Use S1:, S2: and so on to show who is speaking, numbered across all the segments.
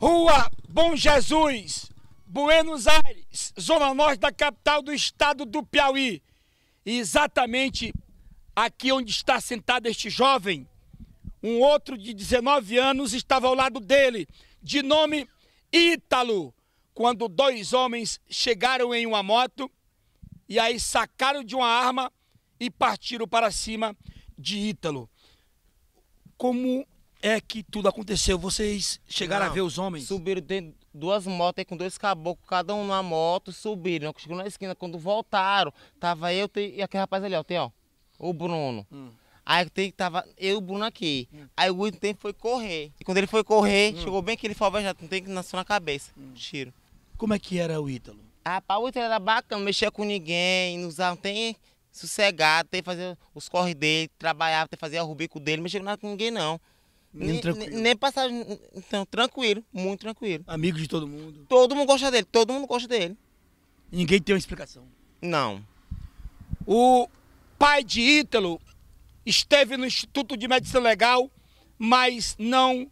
S1: Rua Bom Jesus, Buenos Aires, zona norte da capital do estado do Piauí. E exatamente aqui onde está sentado este jovem, um outro de 19 anos estava ao lado dele, de nome Ítalo, quando dois homens chegaram em uma moto e aí sacaram de uma arma e partiram para cima de Ítalo. Como
S2: é que tudo aconteceu? Vocês chegaram não, a ver os homens? Subiram dentro duas motos com dois caboclos, cada um numa moto, subiram. Chegou na esquina, quando voltaram, tava eu e aquele rapaz ali, ó, tem, ó, o Bruno. Hum. Aí tava eu e o Bruno aqui. Hum. Aí o Wilton tem foi correr. E quando ele foi correr, hum. chegou bem que ele já não tem que nascer na cabeça. Hum. Tiro. Como é que era o Ítalo? Rapaz, o Ítalo era bacana, não mexia com ninguém, não usava, tem sossegado, tem fazer os corres dele, trabalhava, tem fazer o rubico dele, não mexia com nada com ninguém não. Nem, tranquilo. nem Então, tranquilo, muito tranquilo. Amigo de todo mundo. Todo mundo gosta dele, todo mundo gosta dele. Ninguém tem uma explicação. Não. O pai de Ítalo esteve
S1: no Instituto de Medicina Legal, mas não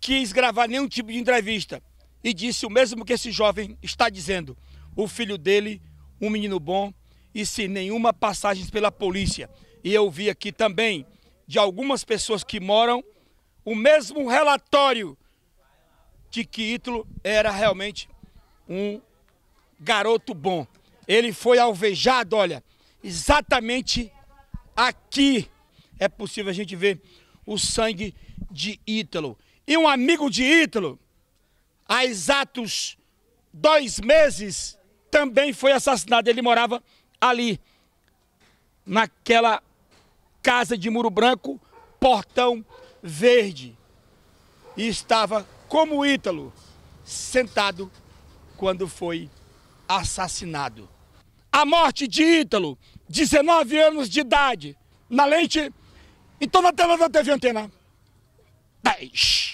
S1: quis gravar nenhum tipo de entrevista. E disse o mesmo que esse jovem está dizendo. O filho dele, um menino bom, e sem nenhuma passagem pela polícia. E eu vi aqui também de algumas pessoas que moram o mesmo relatório de que Ítalo era realmente um garoto bom. Ele foi alvejado, olha, exatamente aqui é possível a gente ver o sangue de Ítalo. E um amigo de Ítalo, há exatos dois meses, também foi assassinado. Ele morava ali, naquela casa de Muro Branco, portão verde e estava como Ítalo, sentado quando foi assassinado. A morte de Ítalo, 19 anos de idade, na lente, então na tela da TV Antena. 10.